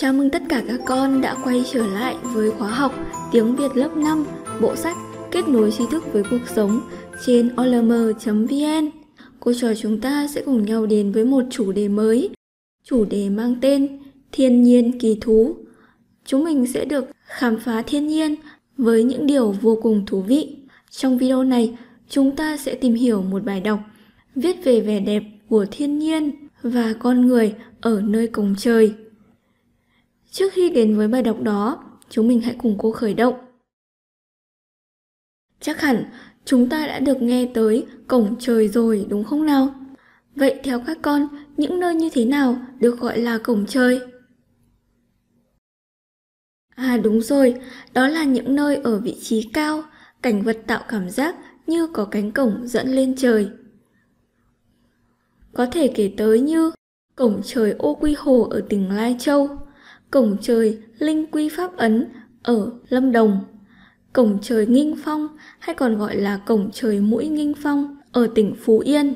Chào mừng tất cả các con đã quay trở lại với khóa học Tiếng Việt lớp 5, bộ sách Kết nối tri thức với cuộc sống trên olm.vn. Cô trò chúng ta sẽ cùng nhau đến với một chủ đề mới, chủ đề mang tên Thiên nhiên kỳ thú. Chúng mình sẽ được khám phá thiên nhiên với những điều vô cùng thú vị. Trong video này, chúng ta sẽ tìm hiểu một bài đọc viết về vẻ đẹp của thiên nhiên và con người ở nơi cổng trời. Trước khi đến với bài đọc đó, chúng mình hãy cùng cô khởi động. Chắc hẳn chúng ta đã được nghe tới cổng trời rồi đúng không nào? Vậy theo các con, những nơi như thế nào được gọi là cổng trời? À đúng rồi, đó là những nơi ở vị trí cao, cảnh vật tạo cảm giác như có cánh cổng dẫn lên trời. Có thể kể tới như cổng trời ô quy hồ ở tỉnh Lai Châu, Cổng trời Linh Quy Pháp Ấn ở Lâm Đồng, Cổng trời Nghinh Phong hay còn gọi là Cổng trời Mũi Nghinh Phong ở tỉnh Phú Yên.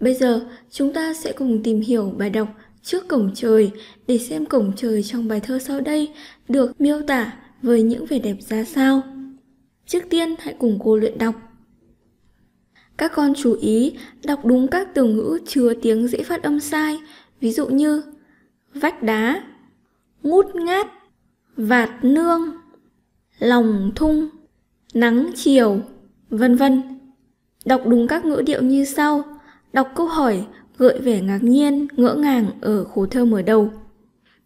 Bây giờ chúng ta sẽ cùng tìm hiểu bài đọc trước cổng trời để xem cổng trời trong bài thơ sau đây được miêu tả với những vẻ đẹp ra sao. Trước tiên hãy cùng cô luyện đọc. Các con chú ý đọc đúng các từ ngữ chứa tiếng dễ phát âm sai, ví dụ như vách đá, ngút ngát vạt nương lòng thung nắng chiều vân vân đọc đúng các ngữ điệu như sau đọc câu hỏi gợi vẻ ngạc nhiên ngỡ ngàng ở khổ thơ mở đầu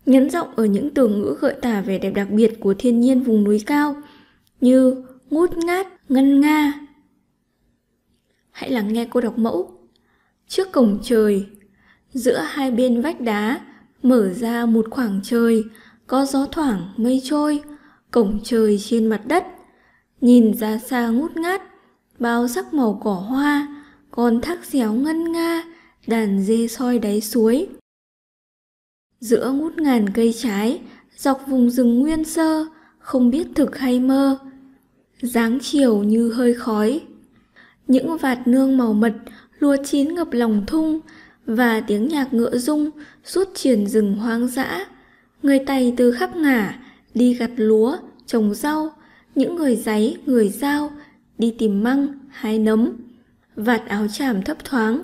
nhấn rộng ở những từ ngữ gợi tả vẻ đẹp đặc biệt của thiên nhiên vùng núi cao như ngút ngát ngân nga hãy lắng nghe cô đọc mẫu trước cổng trời giữa hai bên vách đá mở ra một khoảng trời có gió thoảng mây trôi cổng trời trên mặt đất nhìn ra xa ngút ngát bao sắc màu cỏ hoa con thác xéo ngân nga đàn dê soi đáy suối giữa ngút ngàn cây trái dọc vùng rừng nguyên sơ không biết thực hay mơ dáng chiều như hơi khói những vạt nương màu mật lúa chín ngập lòng thung và tiếng nhạc ngựa rung suốt triển rừng hoang dã. Người Tày từ khắp ngả đi gặt lúa, trồng rau, những người giấy, người dao đi tìm măng, hái nấm, vạt áo chàm thấp thoáng,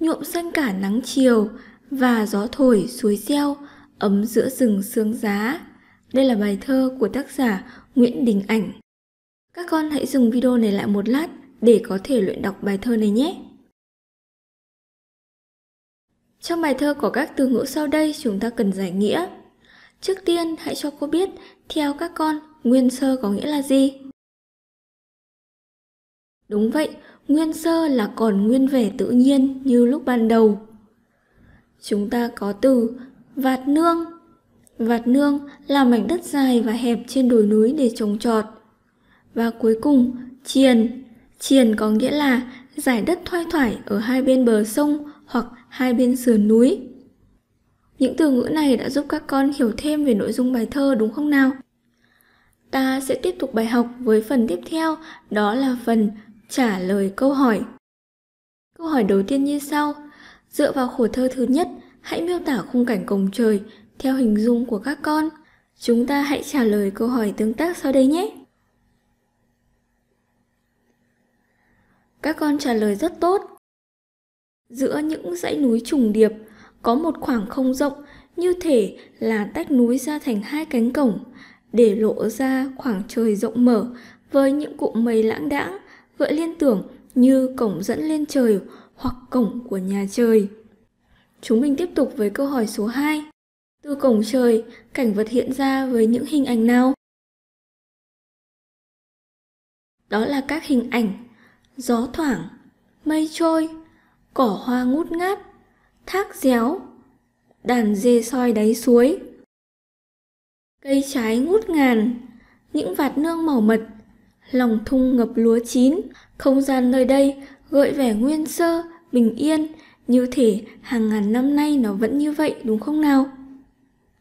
nhuộm xanh cả nắng chiều và gió thổi suối reo ấm giữa rừng sương giá. Đây là bài thơ của tác giả Nguyễn Đình Ảnh. Các con hãy dừng video này lại một lát để có thể luyện đọc bài thơ này nhé. Trong bài thơ có các từ ngữ sau đây chúng ta cần giải nghĩa. Trước tiên, hãy cho cô biết, theo các con, nguyên sơ có nghĩa là gì? Đúng vậy, nguyên sơ là còn nguyên vẻ tự nhiên như lúc ban đầu. Chúng ta có từ vạt nương. Vạt nương là mảnh đất dài và hẹp trên đồi núi để trồng trọt. Và cuối cùng, triền. Triền có nghĩa là giải đất thoai thoải ở hai bên bờ sông hoặc hai bên sườn núi. Những từ ngữ này đã giúp các con hiểu thêm về nội dung bài thơ đúng không nào? Ta sẽ tiếp tục bài học với phần tiếp theo, đó là phần trả lời câu hỏi. Câu hỏi đầu tiên như sau. Dựa vào khổ thơ thứ nhất, hãy miêu tả khung cảnh cổng trời theo hình dung của các con. Chúng ta hãy trả lời câu hỏi tương tác sau đây nhé. Các con trả lời rất tốt. Giữa những dãy núi trùng điệp, có một khoảng không rộng như thể là tách núi ra thành hai cánh cổng, để lộ ra khoảng trời rộng mở với những cụm mây lãng đãng gợi liên tưởng như cổng dẫn lên trời hoặc cổng của nhà trời. Chúng mình tiếp tục với câu hỏi số 2. Từ cổng trời, cảnh vật hiện ra với những hình ảnh nào? Đó là các hình ảnh gió thoảng, mây trôi, cỏ hoa ngút ngát thác réo đàn dê soi đáy suối cây trái ngút ngàn những vạt nương màu mật lòng thung ngập lúa chín không gian nơi đây gợi vẻ nguyên sơ bình yên như thể hàng ngàn năm nay nó vẫn như vậy đúng không nào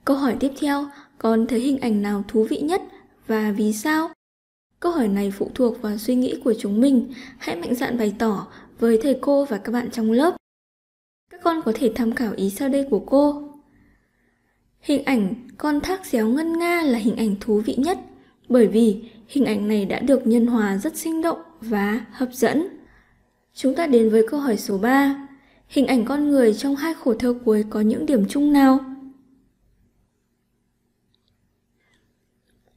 câu hỏi tiếp theo con thấy hình ảnh nào thú vị nhất và vì sao câu hỏi này phụ thuộc vào suy nghĩ của chúng mình hãy mạnh dạn bày tỏ với thầy cô và các bạn trong lớp. Các con có thể tham khảo ý sau đây của cô. Hình ảnh con thác xéo ngân nga là hình ảnh thú vị nhất bởi vì hình ảnh này đã được nhân hòa rất sinh động và hấp dẫn. Chúng ta đến với câu hỏi số 3. Hình ảnh con người trong hai khổ thơ cuối có những điểm chung nào?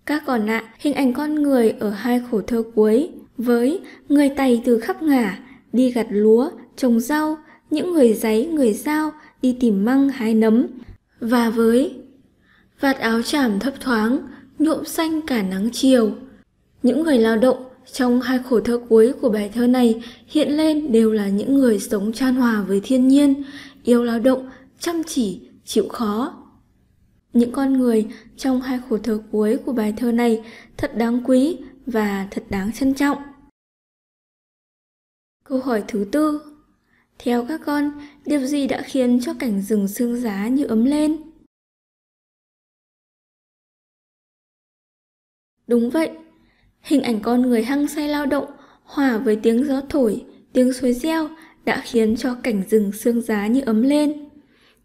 Các còn ạ, hình ảnh con người ở hai khổ thơ cuối với người Tày từ khắp ngả đi gặt lúa, trồng rau, những người giấy, người dao đi tìm măng hái nấm. Và với vạt áo chảm thấp thoáng, nhuộm xanh cả nắng chiều. Những người lao động trong hai khổ thơ cuối của bài thơ này hiện lên đều là những người sống chan hòa với thiên nhiên, yêu lao động, chăm chỉ, chịu khó. Những con người trong hai khổ thơ cuối của bài thơ này thật đáng quý và thật đáng trân trọng. Câu hỏi thứ tư. Theo các con, điều gì đã khiến cho cảnh rừng xương giá như ấm lên? Đúng vậy, hình ảnh con người hăng say lao động hòa với tiếng gió thổi, tiếng suối reo đã khiến cho cảnh rừng xương giá như ấm lên.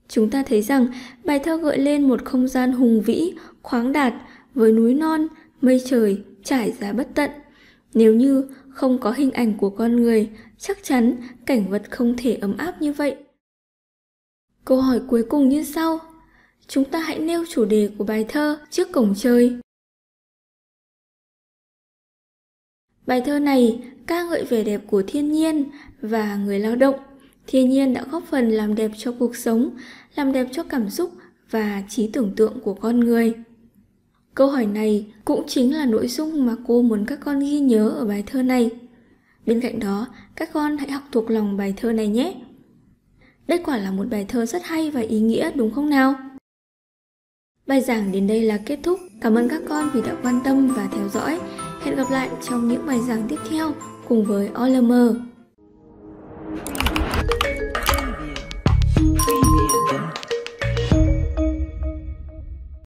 Chúng ta thấy rằng bài thơ gợi lên một không gian hùng vĩ, khoáng đạt với núi non, mây trời trải dài bất tận nếu như không có hình ảnh của con người, chắc chắn cảnh vật không thể ấm áp như vậy. Câu hỏi cuối cùng như sau. Chúng ta hãy nêu chủ đề của bài thơ trước cổng trời. Bài thơ này ca ngợi vẻ đẹp của thiên nhiên và người lao động. Thiên nhiên đã góp phần làm đẹp cho cuộc sống, làm đẹp cho cảm xúc và trí tưởng tượng của con người. Câu hỏi này cũng chính là nội dung mà cô muốn các con ghi nhớ ở bài thơ này. Bên cạnh đó, các con hãy học thuộc lòng bài thơ này nhé. Đây quả là một bài thơ rất hay và ý nghĩa đúng không nào? Bài giảng đến đây là kết thúc. Cảm ơn các con vì đã quan tâm và theo dõi. Hẹn gặp lại trong những bài giảng tiếp theo cùng với OLM.